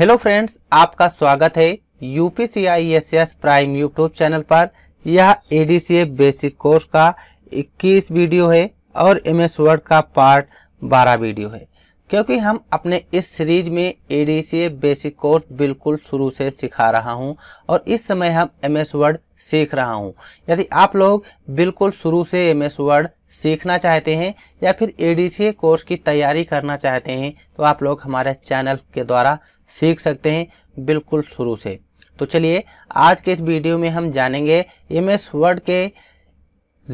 hello friends आपका स्वागत है यूपीसीआईएसएस प्राइम यूट्यूब चैनल पर यह एडीसीए बेसिक कोर्स का 21 वीडियो है और एमएस वर्ड का पार्ट 12 वीडियो है क्योंकि हम अपने इस सीरीज में एडीसीए बेसिक कोर्स बिल्कुल शुरू से सिखा रहा हूं और इस समय हम एमएस वर्ड सीख रहा हूं यदि आप लोग बिल्कुल शुरू से एस वर्ड सीखना चाहते हैं या फिर एडीसीए कोर्स की तैयारी करना चाहते हैं तो आप लोग हमारे चैनल के द्वारा सीख सकते हैं बिल्कुल शुरू से तो चलिए आज के इस वीडियो में हम जानेंगे एम एस वर्ड के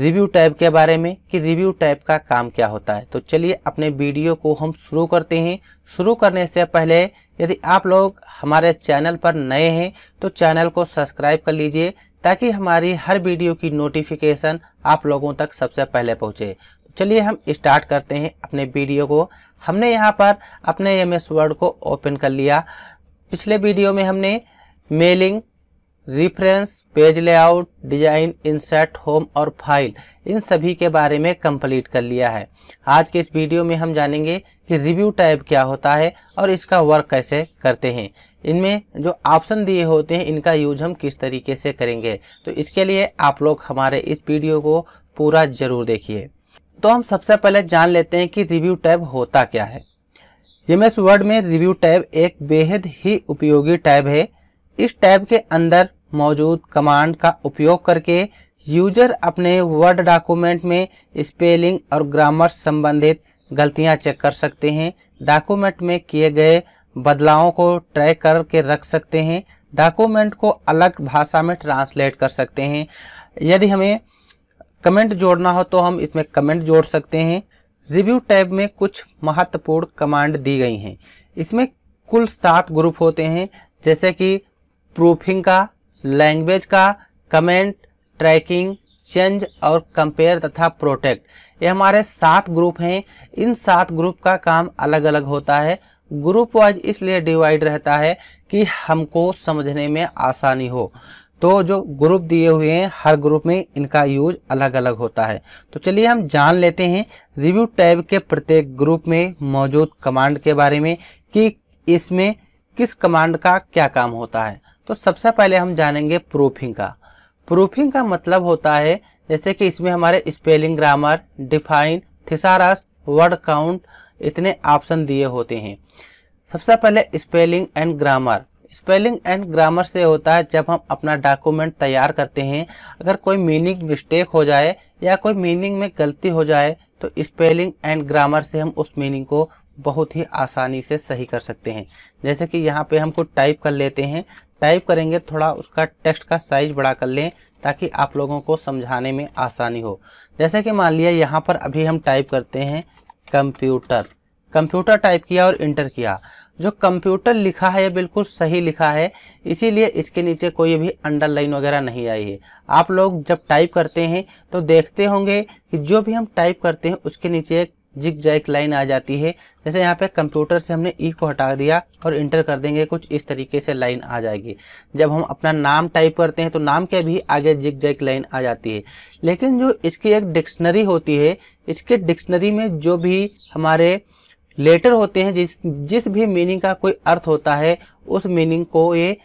रिव्यू टाइप के बारे में कि रिव्यू टाइप का काम क्या होता है तो चलिए अपने वीडियो को हम शुरू करते हैं शुरू करने से पहले यदि आप लोग हमारे चैनल पर नए हैं तो चैनल को सब्सक्राइब कर लीजिए ताकि हमारी हर वीडियो की नोटिफिकेशन आप लोगों तक सबसे पहले पहुंचे चलिए हम स्टार्ट करते हैं अपने वीडियो को हमने यहाँ पर अपने एम एस वर्ड को ओपन कर लिया पिछले वीडियो में हमने mailing reference page layout design insert home और फाइल इन सभी के बारे में कंप्लीट कर लिया है आज के इस वीडियो में हम जानेंगे कि रिव्यू टाइप क्या होता है और इसका वर्क कैसे करते हैं इनमें जो ऑप्शन दिए होते हैं इनका यूज हम किस तरीके से करेंगे तो इसके लिए आप लोग हमारे इस वीडियो को पूरा जरूर देखिए तो हम सबसे पहले जान लेते हैं कि रिव्यू टैब होता क्या है एम एस वर्ड में रिव्यू टैब एक बेहद ही उपयोगी टैब है इस टैब के अंदर मौजूद कमांड का उपयोग करके यूजर अपने वर्ड डॉक्यूमेंट में स्पेलिंग और ग्रामर संबंधित गलतियां चेक कर सकते हैं डॉक्यूमेंट में किए गए बदलावों को ट्रैक करके रख सकते हैं डॉक्यूमेंट को अलग भाषा में ट्रांसलेट कर सकते हैं यदि हमें कमेंट जोड़ना हो तो हम इसमें कमेंट जोड़ सकते हैं रिव्यू टैब में कुछ महत्वपूर्ण कमांड दी गई हैं इसमें कुल सात ग्रुप होते हैं जैसे कि प्रूफिंग का लैंग्वेज का कमेंट ट्रैकिंग चेंज और कंपेयर तथा प्रोटेक्ट ये हमारे सात ग्रुप हैं इन सात ग्रुप का काम अलग अलग होता है ग्रुप वाइज इसलिए डिवाइड रहता है कि हमको समझने में आसानी हो तो जो ग्रुप दिए हुए हैं हर ग्रुप में इनका यूज अलग अलग होता है तो चलिए हम जान लेते हैं रिव्यू टैब के प्रत्येक ग्रुप में मौजूद कमांड के बारे में कि इसमें किस कमांड का क्या काम होता है तो सबसे पहले हम जानेंगे प्रूफिंग का प्रूफिंग का मतलब होता है जैसे कि इसमें हमारे spelling grammar define thesaurus word count इतने ऑप्शन दिए होते हैं सबसे पहले spelling and grammar spelling and grammar से होता है जब हम अपना डॉक्यूमेंट तैयार करते हैं अगर कोई मीनिंग मिस्टेक हो जाए या कोई मीनिंग में गलती हो जाए तो स्पेलिंग एंड ग्रामर से हम उस मीनिंग को बहुत ही आसानी से सही कर सकते हैं जैसे कि यहाँ पे हमको टाइप कर लेते हैं टाइप करेंगे थोड़ा उसका टेक्स्ट का साइज बड़ा कर लें ताकि आप लोगों को समझाने में आसानी हो जैसे कि मान लिया यहाँ पर अभी हम टाइप करते हैं कंप्यूटर कंप्यूटर टाइप किया और इंटर किया जो कंप्यूटर लिखा है बिल्कुल सही लिखा है इसीलिए इसके नीचे कोई भी अंडरलाइन वगैरह नहीं आई है आप लोग जब टाइप करते हैं तो देखते होंगे कि जो भी हम टाइप करते हैं उसके नीचे एक जिक जैक लाइन आ जाती है जैसे यहाँ पे कंप्यूटर से हमने ई e को हटा दिया और इंटर कर देंगे कुछ इस तरीके से लाइन आ जाएगी जब हम अपना नाम टाइप करते हैं तो नाम के भी आगे जिक जैक लाइन आ जाती है लेकिन जो इसकी एक डिक्शनरी होती है इसके डिक्शनरी में जो भी हमारे लेटर होते हैं जिस जिस भी मीनिंग का कोई अर्थ होता है उस मीनिंग को ये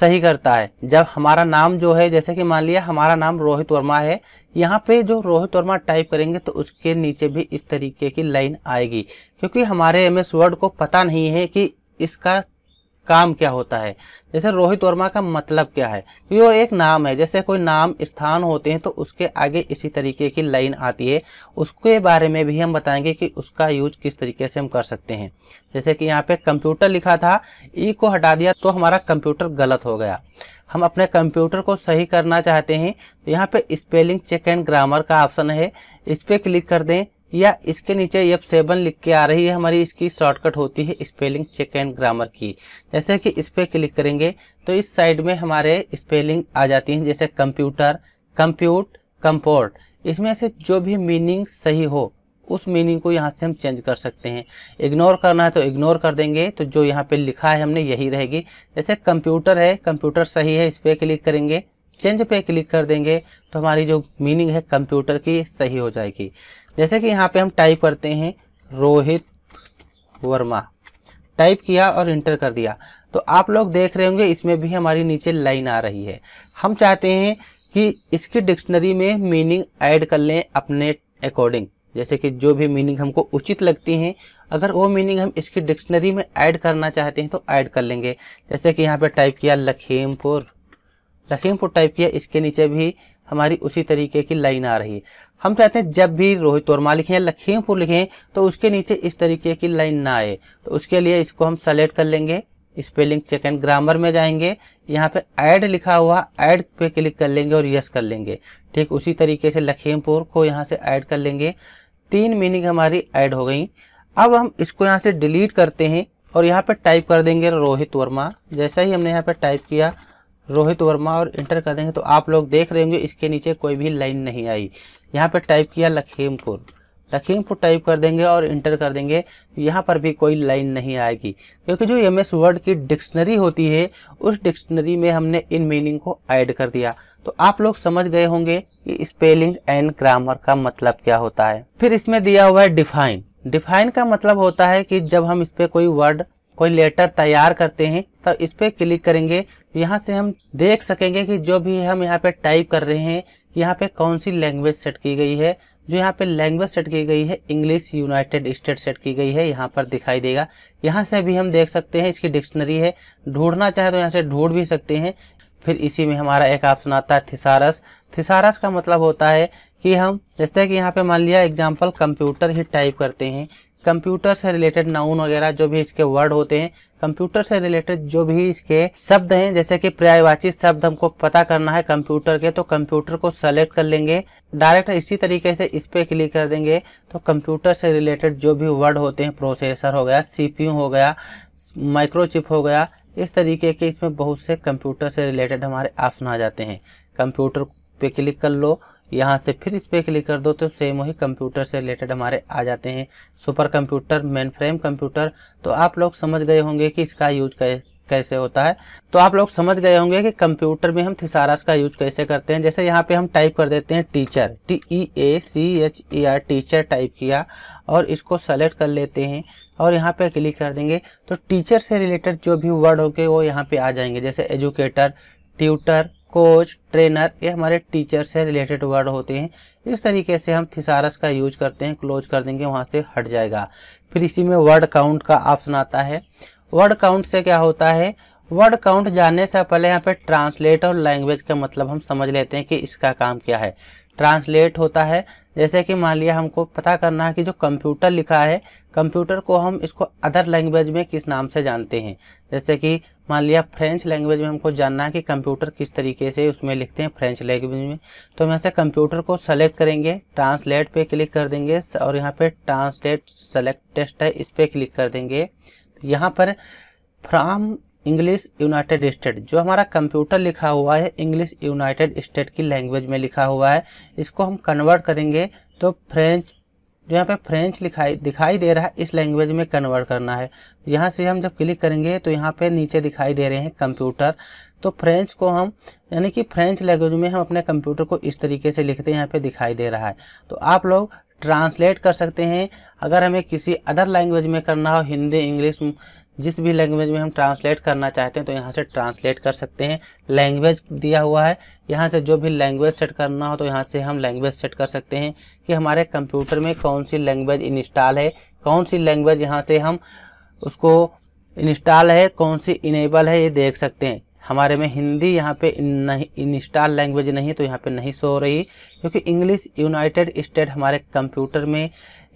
सही करता है जब हमारा नाम जो है जैसे कि मान लिया हमारा नाम रोहित वर्मा है यहाँ पे जो रोहित वर्मा टाइप करेंगे तो उसके नीचे भी इस तरीके की लाइन आएगी क्योंकि हमारे एम एस वर्ड को पता नहीं है कि इसका काम क्या होता है जैसे रोहित वर्मा का मतलब क्या है वो एक नाम है जैसे कोई नाम स्थान होते हैं तो उसके आगे इसी तरीके की लाइन आती है उसके बारे में भी हम बताएंगे कि उसका यूज किस तरीके से हम कर सकते हैं जैसे कि यहाँ पे कंप्यूटर लिखा था ई को हटा दिया तो हमारा कंप्यूटर गलत हो गया हम अपने कंप्यूटर को सही करना चाहते हैं तो यहाँ पे स्पेलिंग चेक एंड ग्रामर का ऑप्शन है इस पर क्लिक कर दें या इसके नीचे एफ सेवन लिख के आ रही है हमारी इसकी शॉर्टकट होती है स्पेलिंग चेक एंड ग्रामर की जैसे कि इस पर क्लिक करेंगे तो इस साइड में हमारे स्पेलिंग आ जाती हैं जैसे कंप्यूटर कंप्यूट कंपोर्ट इसमें से जो भी मीनिंग सही हो उस मीनिंग को यहाँ से हम चेंज कर सकते हैं इग्नोर करना है तो इग्नोर कर देंगे तो जो यहाँ पे लिखा है हमने यही रहेगी जैसे कंप्यूटर है कंप्यूटर सही है इस पर क्लिक करेंगे चेंज पे क्लिक कर देंगे तो हमारी जो मीनिंग है कंप्यूटर की सही हो जाएगी जैसे कि यहाँ पे हम टाइप करते हैं रोहित वर्मा टाइप किया और इंटर कर दिया तो आप लोग देख रहे होंगे इसमें भी हमारी नीचे लाइन आ रही है हम चाहते हैं कि इसकी डिक्शनरी में मीनिंग ऐड कर लें अपने अकॉर्डिंग जैसे कि जो भी मीनिंग हमको उचित लगती हैं अगर वो मीनिंग हम इसकी डिक्शनरी में ऐड करना चाहते हैं तो ऐड कर लेंगे जैसे कि यहाँ पे टाइप किया लखीमपुर लखीमपुर टाइप किया इसके नीचे भी हमारी उसी तरीके की लाइन आ रही है हम चाहते हैं जब भी रोहित वर्मा लिखें या लखीमपुर लिखें तो उसके नीचे इस तरीके की लाइन ना आए तो उसके लिए इसको हम सेलेक्ट कर लेंगे स्पेलिंग चेक एंड ग्रामर में जाएंगे यहाँ पे ऐड लिखा हुआ ऐड पे क्लिक कर लेंगे और यस कर लेंगे ठीक उसी तरीके से लखीमपुर को यहाँ से ऐड कर लेंगे तीन मीनिंग हमारी ऐड हो गई अब हम इसको यहाँ से डिलीट करते हैं और यहाँ पे टाइप कर देंगे रोहित वर्मा जैसा ही हमने यहाँ पे टाइप किया रोहित वर्मा और इंटर कर देंगे तो आप लोग देख रहे होंगे इसके नीचे कोई भी लाइन नहीं आई यहाँ पर टाइप किया लखीमपुर लखीमपुर टाइप कर देंगे और इंटर कर देंगे यहाँ पर भी कोई लाइन नहीं आएगी क्योंकि जो एम एस वर्ड की डिक्शनरी होती है उस डिक्शनरी में हमने इन मीनिंग को ऐड कर दिया तो आप लोग समझ गए होंगे कि स्पेलिंग एंड ग्रामर का मतलब क्या होता है फिर इसमें दिया हुआ है डिफाइन डिफाइन का मतलब होता है कि जब हम इस पर कोई वर्ड कोई लेटर तैयार करते हैं तो इस पर क्लिक करेंगे यहाँ से हम देख सकेंगे कि जो भी हम यहाँ पे टाइप कर रहे हैं यहाँ पे कौन सी लैंग्वेज सेट की गई है जो यहाँ पे लैंग्वेज सेट की गई है इंग्लिश यूनाइटेड स्टेट सेट की गई है यहाँ पर दिखाई देगा यहाँ से भी हम देख सकते हैं इसकी डिक्शनरी है ढूंढना चाहे तो यहाँ से ढूंढ भी सकते हैं फिर इसी में हमारा एक ऑप्शन आता है थिसारस थिसारस का मतलब होता है कि हम जैसे कि यहाँ पे मान लिया एग्जाम्पल कंप्यूटर ही टाइप करते हैं कंप्यूटर से रिलेटेड नाउन वगैरह जो भी इसके वर्ड होते हैं कंप्यूटर से रिलेटेड जो भी इसके शब्द हैं जैसे कि पर्यायवाची शब्द हमको पता करना है कंप्यूटर के तो कंप्यूटर को सेलेक्ट कर लेंगे डायरेक्ट इसी तरीके से इस पर क्लिक कर देंगे तो कंप्यूटर से रिलेटेड जो भी वर्ड होते हैं प्रोसेसर हो गया सी हो गया माइक्रोचिप हो गया इस तरीके के इसमें बहुत से कंप्यूटर से रिलेटेड हमारे ऑप्शन आ जाते हैं कंप्यूटर पे क्लिक कर लो यहाँ से फिर इस पर क्लिक कर दो तो सेम वही कंप्यूटर से रिलेटेड हमारे आ जाते हैं supercomputer mainframe computer तो आप लोग समझ गए होंगे कि इसका यूज कैसे होता है तो आप लोग समझ गए होंगे कि कंप्यूटर में हम थिसारस का यूज कैसे करते हैं जैसे यहाँ पे हम टाइप कर देते हैं teacher T E A C H E R teacher type किया और इसको सेलेक्ट कर लेते हैं और यहाँ पे क्लिक कर देंगे तो टीचर से रिलेटेड जो भी वर्ड होंगे वो यहाँ पे आ जाएंगे जैसे एजुकेटर ट्यूटर कोच ट्रेनर ये हमारे टीचर से रिलेटेड वर्ड होते हैं इस तरीके से हम थिसारस का यूज करते हैं क्लोज कर देंगे वहाँ से हट जाएगा फिर इसी में वर्ड काउंट का ऑप्शन आता है वर्ड काउंट से क्या होता है वर्ड काउंट जानने से पहले यहाँ पे ट्रांसलेट और लैंग्वेज का मतलब हम समझ लेते हैं कि इसका काम क्या है ट्रांसलेट होता है जैसे कि मान लिया हमको पता करना है कि जो कंप्यूटर लिखा है कंप्यूटर को हम इसको अदर लैंग्वेज में किस नाम से जानते हैं जैसे कि मान लिया फ्रेंच लैंग्वेज में हमको जानना है कि कंप्यूटर किस तरीके से उसमें लिखते हैं फ्रेंच लैंग्वेज में तो हम ऐसे कंप्यूटर को सेलेक्ट करेंगे ट्रांसलेट पे क्लिक कर देंगे और यहाँ पे ट्रांसलेट सेलेक्ट टेस्ट है इस पर क्लिक कर देंगे यहाँ पर फ्राम इंग्लिश यूनाइटेड स्टेट जो हमारा कंप्यूटर लिखा हुआ है इंग्लिश यूनाइटेड स्टेट की लैंग्वेज में लिखा हुआ है इसको हम कन्वर्ट करेंगे तो फ्रेंच जो यहाँ पे फ्रेंच लिखाई दिखाई दे रहा है इस लैंग्वेज में कन्वर्ट करना है यहाँ से हम जब क्लिक करेंगे तो यहाँ पे नीचे दिखाई दे रहे हैं कंप्यूटर तो फ्रेंच को हम यानी कि फ्रेंच लैंग्वेज में हम अपने कंप्यूटर को इस तरीके से लिखते हैं यहाँ पे दिखाई दे रहा है तो आप लोग ट्रांसलेट कर सकते हैं अगर हमें किसी अदर लैंग्वेज में करना हो हिंदी इंग्लिश जिस भी लैंग्वेज में हम ट्रांसलेट करना चाहते हैं तो यहाँ से ट्रांसलेट कर सकते हैं लैंग्वेज दिया हुआ है यहाँ से जो भी लैंग्वेज सेट करना हो तो यहाँ से हम लैंग्वेज सेट कर सकते हैं कि हमारे कंप्यूटर में कौन सी लैंग्वेज इंस्टॉल है कौन सी लैंग्वेज यहाँ से हम उसको इंस्टॉल है कौन सी इनेबल है ये देख सकते हैं हमारे में हिंदी यहाँ पे नहीं इंस्टॉल लैंग्वेज नहीं तो यहाँ पे नहीं सो रही क्योंकि इंग्लिश यूनाइटेड स्टेट हमारे कंप्यूटर में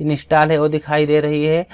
इंस्टॉल है वो दिखाई दे रही है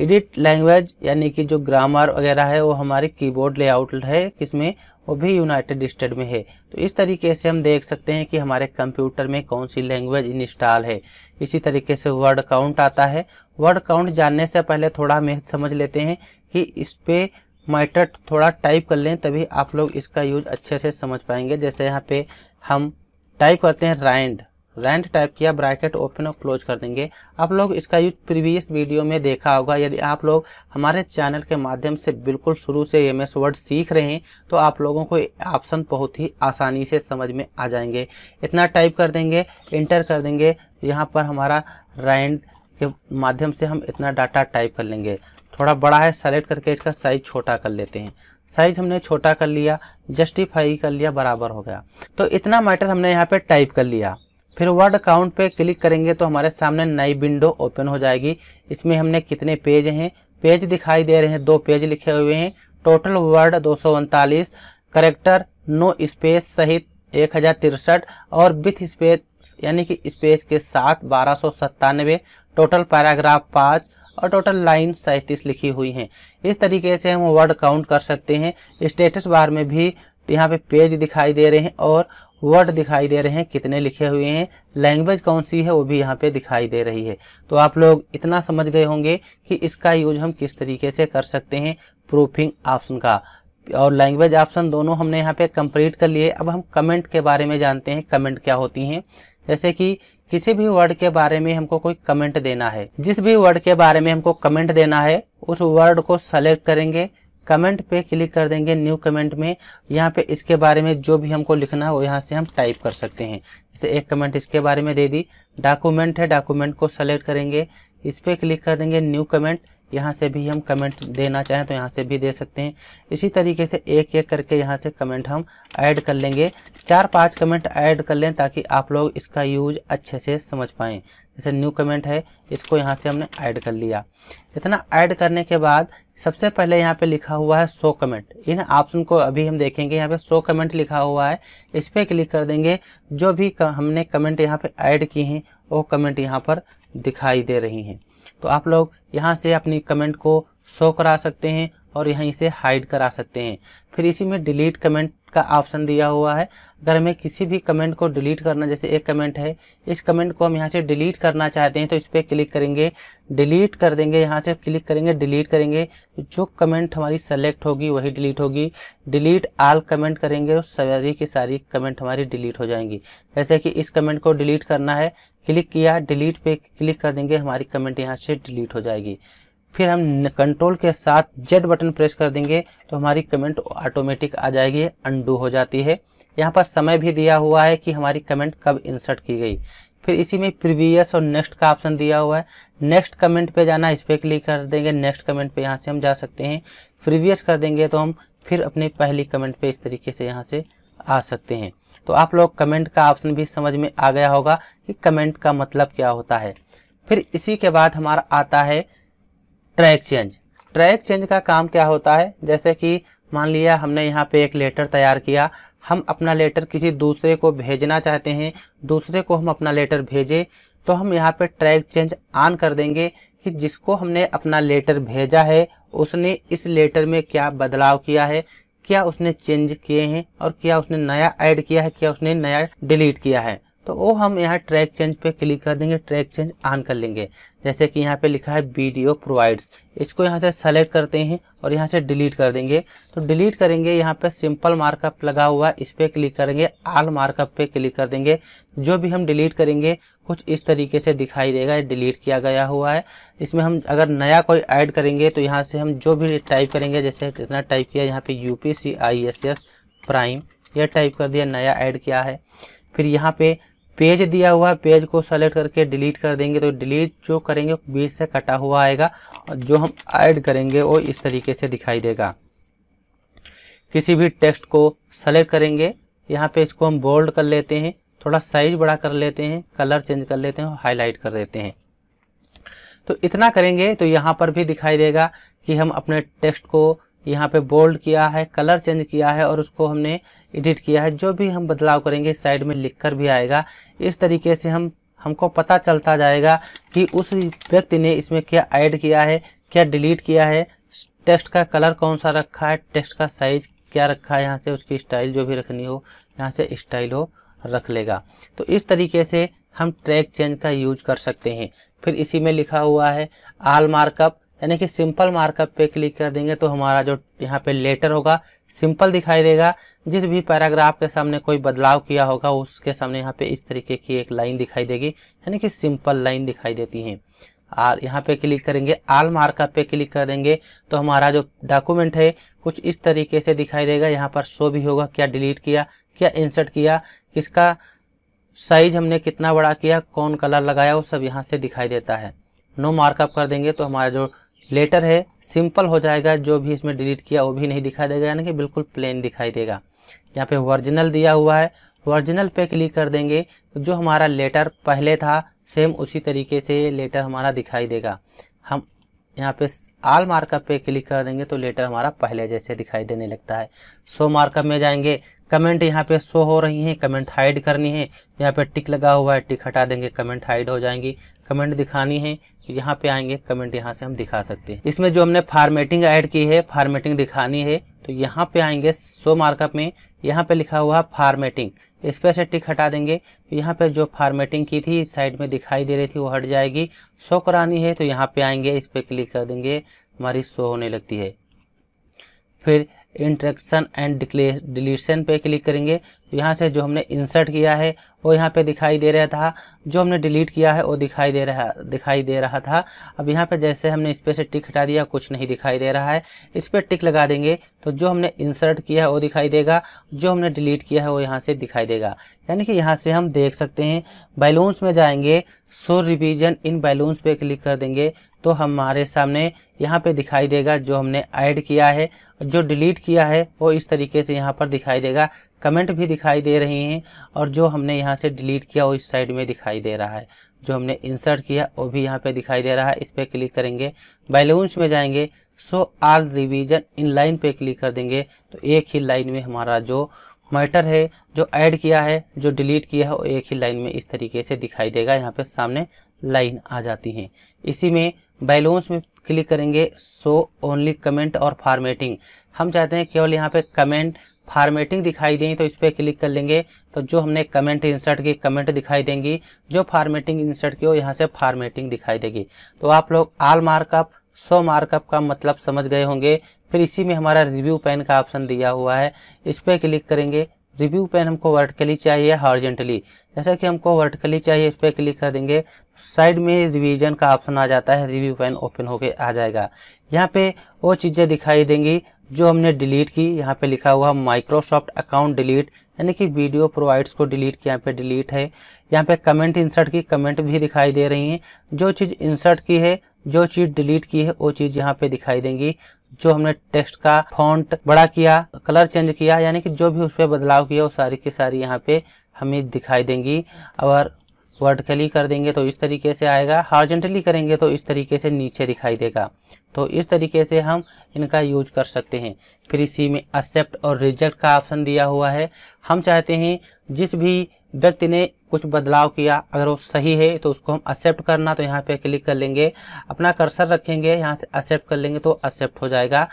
एडिट लैंग्वेज यानी कि जो ग्रामर वगैरह है वो हमारे कीबोर्ड लेआउट है किसमें वो भी यूनाइटेड स्टेट में है तो इस तरीके से हम देख सकते हैं कि हमारे कंप्यूटर में कौन सी लैंग्वेज इंस्टॉल है इसी तरीके से वर्ड काउंट आता है वर्ड काउंट जानने से पहले थोड़ा हमें समझ लेते हैं कि इस पर मैटर थोड़ा टाइप कर लें तभी आप लोग इसका यूज अच्छे से समझ पाएंगे जैसे यहाँ पे हम टाइप करते हैं राइंड रेंट टाइप किया ब्रैकेट ओपन और क्लोज कर देंगे आप लोग इसका यूज प्रीवियस वीडियो में देखा होगा यदि आप लोग हमारे चैनल के माध्यम से बिल्कुल शुरू से एम एस वर्ड सीख रहे हैं तो आप लोगों को ऑप्शन बहुत ही आसानी से समझ में आ जाएंगे इतना टाइप कर देंगे इंटर कर देंगे यहाँ पर हमारा रेंट के माध्यम से हम इतना डाटा टाइप कर लेंगे थोड़ा बड़ा है सेलेक्ट करके इसका साइज छोटा कर लेते हैं साइज हमने छोटा कर लिया जस्टिफाई कर लिया बराबर हो गया तो इतना मैटर हमने यहाँ पे टाइप कर लिया फिर वर्ड काउंट पे क्लिक करेंगे तो हमारे सामने नई विंडो ओपन हो जाएगी इसमें हमने कितने पेज हैं पेज दिखाई दे रहे हैं दो पेज लिखे हुए हैं टोटल वर्ड दो करेक्टर नो स्पेस सहित एक हजार तिरसठ और विथ स्पेस यानी कि स्पेस के साथ बारह टोटल पैराग्राफ पाँच और टोटल लाइन सैंतीस लिखी हुई हैं इस तरीके से हम वर्ड काउंट कर सकते हैं स्टेटस बार में भी यहाँ पे पेज दिखाई दे रहे हैं और वर्ड दिखाई दे रहे हैं कितने लिखे हुए हैं लैंग्वेज कौन सी है वो भी यहाँ पे दिखाई दे रही है तो आप लोग इतना समझ गए होंगे कि इसका यूज हम किस तरीके से कर सकते हैं प्रूफिंग ऑप्शन का और लैंग्वेज ऑप्शन दोनों हमने यहाँ पे कंप्लीट कर लिए अब हम कमेंट के बारे में जानते हैं कमेंट क्या होती हैं जैसे कि किसी भी वर्ड के बारे में हमको कोई कमेंट देना है जिस भी वर्ड के बारे में हमको कमेंट देना है उस वर्ड को सेलेक्ट करेंगे कमेंट पे क्लिक कर देंगे न्यू कमेंट में यहाँ पे इसके बारे में जो भी हमको लिखना है वो यहाँ से हम टाइप कर सकते हैं जैसे एक कमेंट इसके बारे में दे दी डॉक्यूमेंट है डॉक्यूमेंट को सेलेक्ट करेंगे इस पर क्लिक कर देंगे न्यू कमेंट यहाँ से भी हम कमेंट देना चाहें तो यहाँ से भी दे सकते हैं इसी तरीके से एक एक करके यहाँ से कमेंट हम ऐड कर लेंगे चार पांच कमेंट ऐड कर लें ताकि आप लोग इसका यूज अच्छे से समझ पाएँ जैसे न्यू कमेंट है इसको यहाँ से हमने ऐड कर लिया इतना ऐड करने के बाद सबसे पहले यहाँ पे लिखा हुआ है सो कमेंट इन ऑप्शन को अभी हम देखेंगे यहाँ पे सो कमेंट लिखा हुआ है इस पर क्लिक कर देंगे जो भी हमने कमेंट यहाँ पे ऐड की हैं वो कमेंट यहाँ पर दिखाई दे रही हैं तो आप लोग यहाँ से अपनी कमेंट को शो करा सकते हैं और यहीं से हाइड करा सकते हैं फिर इसी में डिलीट कमेंट का ऑप्शन दिया हुआ है अगर हमें किसी भी कमेंट को डिलीट करना जैसे एक कमेंट है इस कमेंट को हम यहाँ से डिलीट करना चाहते हैं तो इस पर क्लिक करेंगे डिलीट कर देंगे यहाँ से क्लिक करेंगे डिलीट करेंगे तो जो कमेंट हमारी सेलेक्ट होगी वही डिलीट होगी डिलीट आल कमेंट करेंगे तो सारी की सारी कमेंट हमारी डिलीट हो जाएंगी जैसे कि इस कमेंट को डिलीट करना है क्लिक किया डिलीट पे क्लिक कर देंगे हमारी कमेंट यहाँ से डिलीट हो जाएगी फिर हम कंट्रोल के साथ जेड बटन प्रेस कर देंगे तो हमारी कमेंट ऑटोमेटिक आ जाएगी अंडू हो जाती है यहाँ पर समय भी दिया हुआ है कि हमारी कमेंट कब इंसर्ट की गई फिर इसी में प्रीवियस और नेक्स्ट का ऑप्शन दिया हुआ है नेक्स्ट कमेंट पे जाना इस पर क्लिक कर देंगे नेक्स्ट कमेंट पे यहाँ से हम जा सकते हैं प्रीवियस कर देंगे तो हम फिर अपने पहली कमेंट पे इस तरीके से यहाँ से आ सकते हैं तो आप लोग कमेंट का ऑप्शन भी समझ में आ गया होगा कि कमेंट का मतलब क्या होता है फिर इसी के बाद हमारा आता है ट्रैक चेंज ट्रैक चेंज का काम क्या होता है जैसे कि मान लिया हमने यहाँ पे एक लेटर तैयार किया हम अपना लेटर किसी दूसरे को भेजना चाहते हैं दूसरे को हम अपना लेटर भेजें तो हम यहाँ पे ट्रैक चेंज ऑन कर देंगे कि जिसको हमने अपना लेटर भेजा है उसने इस लेटर में क्या बदलाव किया है क्या उसने चेंज किए हैं और क्या उसने नया ऐड किया है क्या उसने नया डिलीट किया है तो वो हम यहाँ ट्रैक चेंज पे क्लिक कर देंगे ट्रैक चेंज ऑन कर लेंगे जैसे कि यहाँ पे लिखा है वीडियो प्रोवाइड्स इसको यहाँ से सेलेक्ट करते हैं और यहाँ से डिलीट कर देंगे तो डिलीट करेंगे यहाँ पे सिंपल मार्कअप लगा हुआ है इस पर क्लिक करेंगे आल मार्कअप पे क्लिक कर देंगे जो भी हम डिलीट करेंगे कुछ इस तरीके से दिखाई देगा डिलीट किया गया हुआ है इसमें हम अगर नया कोई ऐड करेंगे तो यहाँ से हम जो भी टाइप करेंगे जैसे कितना टाइप किया यहाँ पे यू पी प्राइम यह टाइप कर दिया नया ऐड किया है फिर यहाँ पे पेज दिया हुआ है पेज को सेलेक्ट करके डिलीट कर देंगे तो डिलीट जो करेंगे बीच से कटा हुआ आएगा और जो हम ऐड करेंगे वो इस तरीके से दिखाई देगा किसी भी टेक्स्ट को सेलेक्ट करेंगे यहाँ पे इसको हम बोल्ड कर लेते हैं थोड़ा साइज बड़ा कर लेते हैं कलर चेंज कर लेते हैं और हाईलाइट कर देते हैं तो इतना करेंगे तो यहाँ पर भी दिखाई देगा कि हम अपने टेक्स्ट को यहाँ पे बोल्ड किया है कलर चेंज किया है और उसको हमने एडिट किया है जो भी हम बदलाव करेंगे साइड में लिख कर भी आएगा इस तरीके से हम हमको पता चलता जाएगा कि उस व्यक्ति ने इसमें क्या ऐड किया है क्या डिलीट किया है टेक्स्ट का कलर कौन सा रखा है टेक्स्ट का साइज क्या रखा है यहाँ से उसकी स्टाइल जो भी रखनी हो यहाँ से स्टाइल हो रख लेगा तो इस तरीके से हम ट्रैक चेंज का यूज कर सकते हैं फिर इसी में लिखा हुआ है आल मार्कअप यानी कि सिंपल मार्कअप पे क्लिक कर देंगे तो हमारा जो यहाँ पे लेटर होगा सिंपल दिखाई देगा जिस भी पैराग्राफ के सामने कोई बदलाव किया होगा उसके सामने यहाँ पे इस तरीके की एक लाइन दिखाई देगी यानी कि सिंपल लाइन दिखाई देती है और यहाँ पे क्लिक करेंगे आल मार्कअप पे क्लिक कर देंगे तो हमारा जो डॉक्यूमेंट है कुछ इस तरीके से दिखाई देगा यहाँ पर शो भी होगा क्या डिलीट किया क्या इंसर्ट किया किसका साइज हमने कितना बड़ा किया कौन कलर लगाया वो सब यहाँ से दिखाई देता है नो मार्कअप कर देंगे तो हमारा जो लेटर है सिंपल हो जाएगा जो भी इसमें डिलीट किया वो भी नहीं दिखाई देगा यानी कि बिल्कुल प्लेन दिखाई देगा यहाँ पे वर्जिनल दिया हुआ है वर्जिनल पे क्लिक कर देंगे तो जो हमारा लेटर पहले था सेम उसी तरीके से लेटर हमारा दिखाई देगा हम यहाँ पे आल मार्कअप पे क्लिक कर देंगे तो लेटर हमारा पहले जैसे दिखाई देने लगता है सो मार्कअप में जाएंगे कमेंट यहाँ पे शो हो रही हैं कमेंट हाइड करनी है यहाँ पे टिक लगा हुआ है टिक हटा देंगे कमेंट हाइड हो जाएंगी कमेंट दिखानी है यहाँ पे आएंगे कमेंट यहाँ से हम दिखा सकते हैं इसमें जो हमने फार्मेटिंग ऐड की है फार्मेटिंग दिखानी है तो यहाँ पे आएंगे सो मार्कअप में यहाँ पे लिखा हुआ फार्मेटिंग इस पर से टिक हटा देंगे तो यहाँ पे जो फार्मेटिंग की थी साइड में दिखाई दे रही थी वो हट जाएगी शो करानी है तो यहाँ पे आएंगे इस पर क्लिक कर देंगे हमारी शो होने लगती है फिर इंट्रेक्शन एंड डिलीशन पे क्लिक करेंगे तो यहाँ से जो हमने इंसर्ट किया है वो यहाँ पे दिखाई दे रहा था जो हमने डिलीट किया है वो दिखाई दे रहा दिखाई दे रहा था अब यहाँ पे जैसे हमने इस पर से टिक हटा दिया कुछ नहीं दिखाई दे रहा है इस पर टिक लगा देंगे तो जो हमने इंसर्ट किया है वो दिखाई देगा जो हमने डिलीट किया है वो यहाँ से दिखाई देगा यानी कि यहाँ से हम देख सकते हैं बैलून्स में जाएंगे सो रिविजन इन बैलून्स पे क्लिक कर देंगे तो हमारे सामने यहाँ पे दिखाई देगा जो हमने ऐड किया है जो डिलीट किया है वो इस तरीके से यहाँ पर दिखाई देगा कमेंट भी दिखाई दे रही हैं और जो हमने यहाँ से डिलीट किया वो इस साइड में दिखाई दे रहा है जो हमने इंसर्ट किया वो भी यहाँ पे दिखाई दे रहा है इस पर क्लिक करेंगे बैलून्स में जाएंगे so all revision inline पे क्लिक कर देंगे तो एक ही लाइन में हमारा जो मैटर है जो ऐड किया है जो डिलीट किया है वो एक ही लाइन में इस तरीके से दिखाई देगा यहाँ पे सामने लाइन आ जाती है इसी में बैलून्स में क्लिक करेंगे सो ओनली कमेंट और फार्मेटिंग हम चाहते हैं केवल यहाँ पे कमेंट फार्मेटिंग दिखाई दें तो इस पर क्लिक कर लेंगे तो जो हमने कमेंट इंसर्ट की कमेंट दिखाई देंगी जो फार्मेटिंग इंसर्ट की हो यहाँ से फार्मेटिंग दिखाई देगी तो आप लोग आल मार्कअप सो मार्कअप का मतलब समझ गए होंगे फिर इसी में हमारा रिव्यू पेन का ऑप्शन दिया हुआ है इस पर क्लिक करेंगे रिव्यू पेन हमको वर्टिकली चाहिए हॉर्जेंटली जैसा कि हमको वर्टिकली चाहिए इस पर क्लिक कर देंगे साइड में रिवीजन का ऑप्शन आ जाता है रिव्यू पेन ओपन होके आ जाएगा यहाँ पे वो चीज़ें दिखाई देंगी जो हमने डिलीट की यहाँ पे लिखा हुआ माइक्रोसॉफ्ट अकाउंट डिलीट यानी कि वीडियो प्रोवाइड्स को डिलीट किया यहाँ पे डिलीट है यहाँ पे कमेंट इंसर्ट की कमेंट भी दिखाई दे रही हैं जो चीज़ इंसर्ट की है जो चीज़ डिलीट की है वो चीज़ यहाँ पे दिखाई देंगी जो हमने टेक्स्ट का फॉन्ट बड़ा किया कलर चेंज किया यानी कि जो भी उस पर बदलाव किया वो सारी की सारी यहाँ पे हमें दिखाई देंगी और वर्टिकली कर देंगे तो इस तरीके से आएगा हॉर्जेंटली करेंगे तो इस तरीके से नीचे दिखाई देगा तो इस तरीके से हम इनका यूज कर सकते हैं फिर इसी में एक्सेप्ट और रिजेक्ट का ऑप्शन दिया हुआ है हम चाहते हैं जिस भी व्यक्ति ने कुछ बदलाव किया अगर वो सही है तो उसको हम एक्सेप्ट करना तो यहाँ पे क्लिक कर लेंगे अपना कर्सर रखेंगे यहाँ से एक्सेप्ट कर लेंगे तो एक्सेप्ट हो जाएगा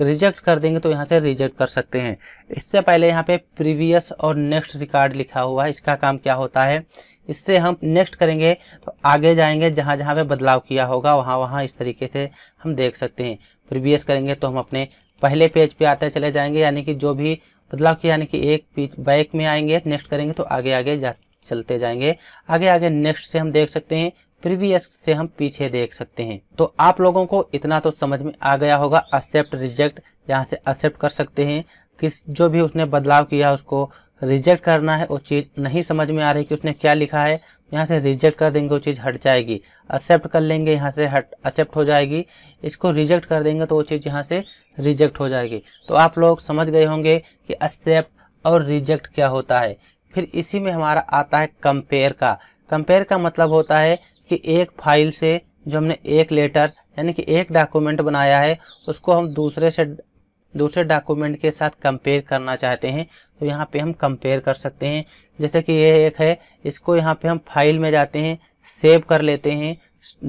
रिजेक्ट कर देंगे तो यहाँ से रिजेक्ट कर सकते हैं इससे पहले यहाँ पे प्रीवियस और नेक्स्ट रिकॉर्ड लिखा हुआ है इसका काम क्या होता है इससे हम नेक्स्ट करेंगे तो आगे जाएंगे जहाँ जहाँ पे बदलाव किया होगा वहाँ वहाँ इस तरीके से हम देख सकते हैं प्रीवियस करेंगे तो हम अपने पहले पेज पे आते चले जाएंगे यानी कि जो भी बदलाव किया यानी कि एक पेज बैक में आएंगे नेक्स्ट करेंगे तो आगे आगे जा चलते जाएंगे आगे आगे नेक्स्ट से हम देख सकते हैं प्रीवियस से हम पीछे देख सकते हैं तो आप लोगों को इतना तो समझ में आ गया होगा एक्सेप्ट रिजेक्ट यहाँ से एक्सेप्ट कर सकते हैं किस जो भी उसने बदलाव किया उसको रिजेक्ट करना है वो चीज़ नहीं समझ में आ रही कि उसने क्या लिखा है यहाँ से रिजेक्ट कर देंगे वो चीज़ हट जाएगी एक्सेप्ट कर लेंगे यहाँ से हट एक्सेप्ट हो जाएगी इसको रिजेक्ट कर देंगे तो वो चीज़ यहाँ से रिजेक्ट हो जाएगी तो आप लोग समझ गए होंगे कि एक्सेप्ट और रिजेक्ट क्या होता है फिर इसी में हमारा आता है कंपेयर का कंपेयर का मतलब होता है कि एक फाइल से जो हमने एक लेटर यानी कि एक डॉक्यूमेंट बनाया है उसको हम दूसरे से दूसरे डॉक्यूमेंट के साथ कंपेयर करना चाहते हैं तो यहाँ पे हम कंपेयर कर सकते हैं जैसे कि ये एक है इसको यहाँ पे हम फाइल में जाते हैं सेव कर लेते हैं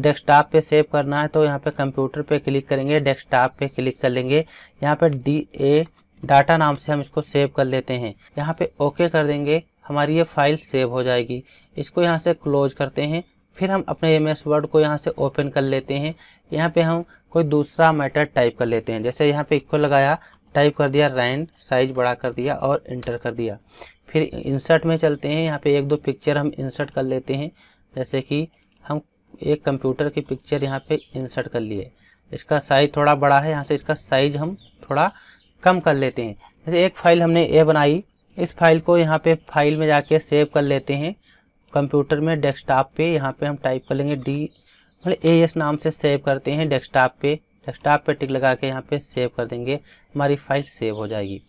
डेस्कटॉप पे सेव करना है तो यहाँ पे कंप्यूटर पे क्लिक करेंगे डेस्कटॉप पे क्लिक कर लेंगे यहाँ पे डी ए डाटा नाम से हम इसको सेव कर लेते हैं यहाँ पे ओके कर देंगे हमारी ये फाइल सेव हो जाएगी इसको यहाँ से क्लोज करते हैं फिर हम अपने एम एस वर्ड को यहाँ से ओपन कर लेते हैं यहाँ पे हम कोई दूसरा मैटर टाइप कर लेते हैं जैसे यहाँ पे इक्वल लगाया टाइप कर दिया रैंड साइज बड़ा कर दिया और इंटर कर दिया फिर इंसर्ट में चलते हैं यहाँ पे एक दो पिक्चर हम इंसर्ट कर लेते हैं जैसे कि हम एक कंप्यूटर की पिक्चर यहाँ पे इंसर्ट कर लिए इसका साइज थोड़ा बड़ा है यहाँ से इसका साइज हम थोड़ा कम कर लेते हैं जैसे एक फाइल हमने ए बनाई इस फाइल को यहाँ पे फाइल में जाके सेव कर लेते हैं कंप्यूटर में डेस्कटॉप पे यहाँ पे हम टाइप कर लेंगे डी मतलब ए एस नाम से सेव करते हैं डेस्कटॉप पे डेस्कटॉप पे टिक लगा के यहाँ पे सेव कर देंगे हमारी फाइल सेव हो जाएगी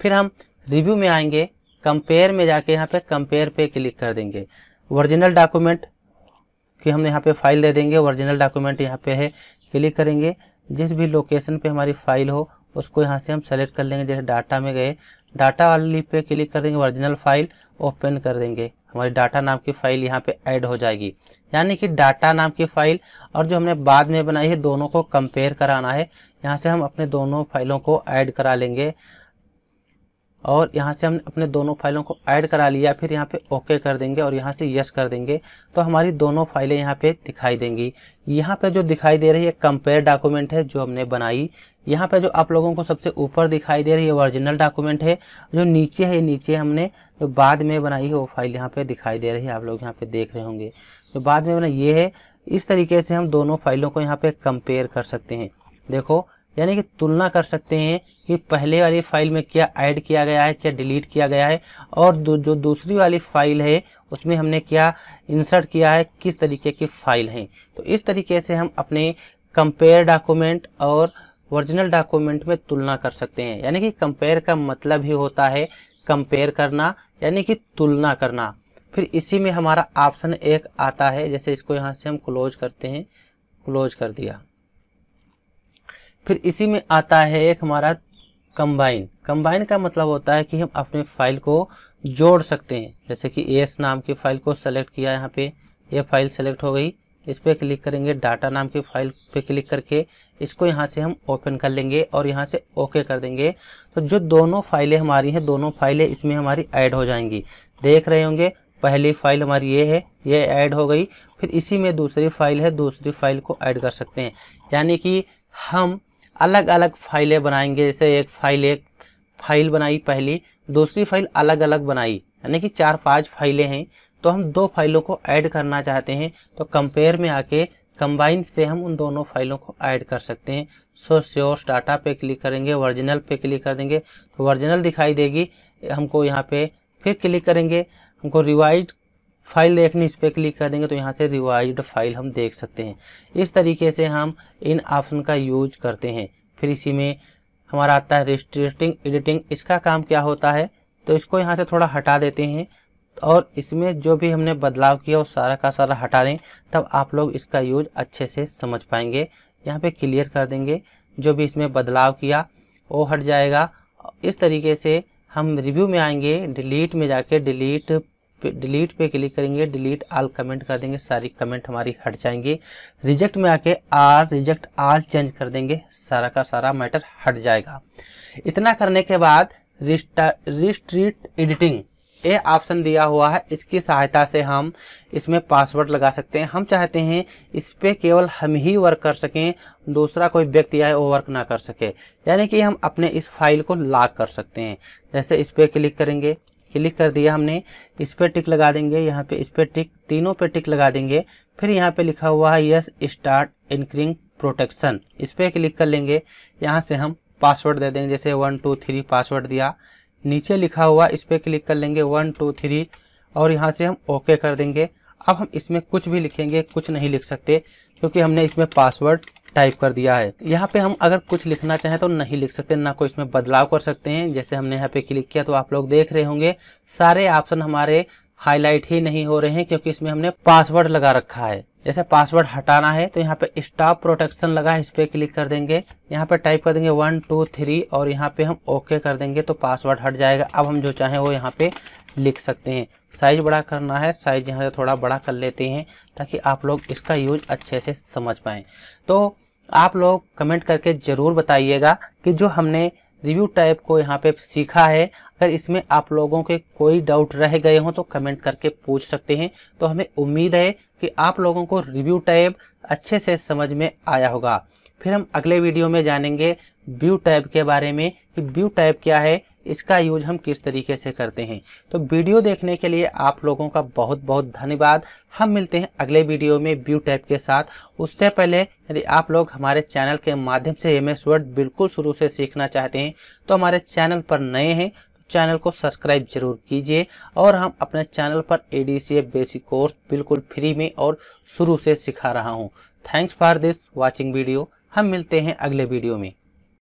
फिर हम रिव्यू में आएंगे कंपेयर में जाके यहाँ पे कंपेयर पे क्लिक कर देंगे ओरिजिनल डॉक्यूमेंट की हम यहाँ पे फाइल दे देंगे ओरिजिनल डॉक्यूमेंट यहाँ पे है क्लिक करेंगे जिस भी लोकेशन पे हमारी फाइल हो उसको यहाँ से हम सेलेक्ट कर लेंगे जैसे डाटा में गए डाटा वाली पे क्लिक कर देंगे ओरिजिनल फाइल ओपन कर देंगे हमारी डाटा नाम की फाइल यहाँ पे ऐड हो जाएगी यानी कि डाटा नाम की फाइल और जो हमने बाद में बनाई है दोनों को कंपेयर कराना है यहाँ से हम अपने दोनों फाइलों को ऐड करा लेंगे और यहाँ से हम अपने दोनों फाइलों को ऐड करा लिया फिर यहाँ पे ओके कर देंगे और यहाँ से यस कर देंगे तो हमारी दोनों फाइलें यहाँ पे दिखाई देंगी यहाँ पे जो दिखाई दे रही है कंपेयर डॉक्यूमेंट है जो हमने बनाई यहाँ पे जो आप लोगों को सबसे ऊपर दिखाई दे रही है ओरिजिनल डॉक्यूमेंट है जो नीचे है नीचे हमने जो बाद में बनाई है वो फाइल यहाँ पे दिखाई दे रही है आप लोग यहाँ पे देख रहे होंगे जो बाद में बनाई ये है इस तरीके से हम दोनों फाइलों को यहाँ पे कंपेयर कर सकते हैं देखो यानी कि तुलना कर सकते हैं ये पहले वाली फाइल में क्या ऐड किया गया है क्या डिलीट किया गया है और दो, जो दूसरी वाली फाइल है उसमें हमने क्या इंसर्ट किया है किस तरीके की फाइल है तो इस तरीके से हम अपने कंपेयर डॉक्यूमेंट और ओरिजिनल डॉक्यूमेंट में तुलना कर सकते हैं यानी कि कंपेयर का मतलब ही होता है कंपेयर करना यानी कि तुलना करना फिर इसी में हमारा ऑप्शन एक आता है जैसे इसको यहाँ से हम क्लोज करते हैं क्लोज कर दिया फिर इसी में आता है एक हमारा कंबाइन कंबाइन का मतलब होता है कि हम अपने फाइल को जोड़ सकते हैं जैसे कि एस नाम की फाइल को सेलेक्ट किया यहाँ पे ये फाइल सेलेक्ट हो गई इस पर क्लिक करेंगे डाटा नाम की फाइल पे क्लिक करके इसको यहाँ से हम ओपन कर लेंगे और यहाँ से ओके कर देंगे तो जो दोनों फाइलें हमारी हैं दोनों फाइलें इसमें हमारी ऐड हो जाएंगी देख रहे होंगे पहली फाइल हमारी ये है ये ऐड हो गई फिर इसी में दूसरी फाइल है दूसरी फाइल को ऐड कर सकते हैं यानी कि हम अलग अलग फाइलें बनाएंगे जैसे एक फाइल एक फाइल बनाई पहली दूसरी फाइल अलग अलग बनाई यानी कि चार पांच फाइलें हैं तो हम दो फाइलों को ऐड करना चाहते हैं तो कंपेयर में आके कंबाइन से हम उन दोनों फाइलों को ऐड कर सकते हैं सो सोर्स डाटा पे क्लिक करेंगे वर्जिनल पे क्लिक कर देंगे तो वर्जिनल दिखाई देगी हमको यहाँ पे फिर क्लिक करेंगे हमको रिवाइज फाइल देखनी इस पर क्लिक कर देंगे तो यहाँ से रिवाइज फाइल हम देख सकते हैं इस तरीके से हम इन ऑप्शन का यूज करते हैं फिर इसी में हमारा आता है रिस्ट्रिक्टिंग एडिटिंग इसका काम क्या होता है तो इसको यहाँ से थोड़ा हटा देते हैं और इसमें जो भी हमने बदलाव किया वो सारा का सारा हटा दें तब आप लोग इसका यूज अच्छे से समझ पाएंगे यहाँ पे क्लियर कर देंगे जो भी इसमें बदलाव किया वो हट जाएगा इस तरीके से हम रिव्यू में आएंगे डिलीट में जाके डिलीट डिलीट पे क्लिक करेंगे डिलीट आल कमेंट कर देंगे सारी कमेंट हमारी हट जाएंगी रिजेक्ट में आके आर रिजेक्ट आल चेंज कर देंगे सारा का सारा मैटर हट जाएगा इतना करने के बाद रिस्ट्रीट एडिटिंग ये ऑप्शन दिया हुआ है इसकी सहायता से हम इसमें पासवर्ड लगा सकते हैं हम चाहते हैं इस पर केवल हम ही वर्क कर सकें दूसरा कोई व्यक्ति आए वो वर्क ना कर सके यानी कि हम अपने इस फाइल को लॉक कर सकते हैं जैसे इस पर क्लिक करेंगे क्लिक कर दिया हमने इस पर टिक लगा देंगे यहाँ पे इस पर टिक तीनों पे टिक लगा देंगे फिर यहाँ पे लिखा हुआ है यस स्टार्ट इनक्रिंग प्रोटेक्शन इस पर क्लिक कर लेंगे यहाँ से हम पासवर्ड दे देंगे जैसे वन टू थ्री पासवर्ड दिया नीचे लिखा हुआ इस पर क्लिक कर लेंगे वन टू थ्री और यहाँ से हम ओके कर देंगे अब हम इसमें कुछ भी लिखेंगे कुछ नहीं लिख सकते क्योंकि हमने इसमें पासवर्ड टाइप कर दिया है यहाँ पे हम अगर कुछ लिखना चाहें तो नहीं लिख सकते ना कोई इसमें बदलाव कर सकते हैं जैसे हमने यहाँ पे क्लिक किया तो आप लोग देख रहे होंगे सारे ऑप्शन हमारे हाईलाइट ही नहीं हो रहे हैं क्योंकि इसमें हमने पासवर्ड लगा रखा है जैसे पासवर्ड हटाना है तो यहाँ पे स्टॉप प्रोटेक्शन लगा है इस पर क्लिक कर देंगे यहाँ पे टाइप कर देंगे वन टू थ्री और यहाँ पे हम ओके कर देंगे तो पासवर्ड हट जाएगा अब हम जो चाहें वो यहाँ पे लिख सकते हैं साइज बड़ा करना है साइज यहाँ से थोड़ा बड़ा कर लेते हैं ताकि आप लोग इसका यूज अच्छे से समझ पाए तो आप लोग कमेंट करके ज़रूर बताइएगा कि जो हमने रिव्यू टाइप को यहाँ पे सीखा है अगर इसमें आप लोगों के कोई डाउट रह गए हों तो कमेंट करके पूछ सकते हैं तो हमें उम्मीद है कि आप लोगों को रिव्यू टाइप अच्छे से समझ में आया होगा फिर हम अगले वीडियो में जानेंगे व्यू टाइप के बारे में कि व्यू टाइप क्या है इसका यूज हम किस तरीके से करते हैं तो वीडियो देखने के लिए आप लोगों का बहुत बहुत धन्यवाद हम मिलते हैं अगले वीडियो में व्यू टैप के साथ उससे पहले यदि आप लोग हमारे चैनल के माध्यम से एम एस वर्ड बिल्कुल शुरू से सीखना चाहते हैं तो हमारे चैनल पर नए हैं तो चैनल को सब्सक्राइब जरूर कीजिए और हम अपने चैनल पर ए बेसिक कोर्स बिल्कुल फ्री में और शुरू से सिखा रहा हूँ thanks for this watching video हम मिलते हैं अगले वीडियो में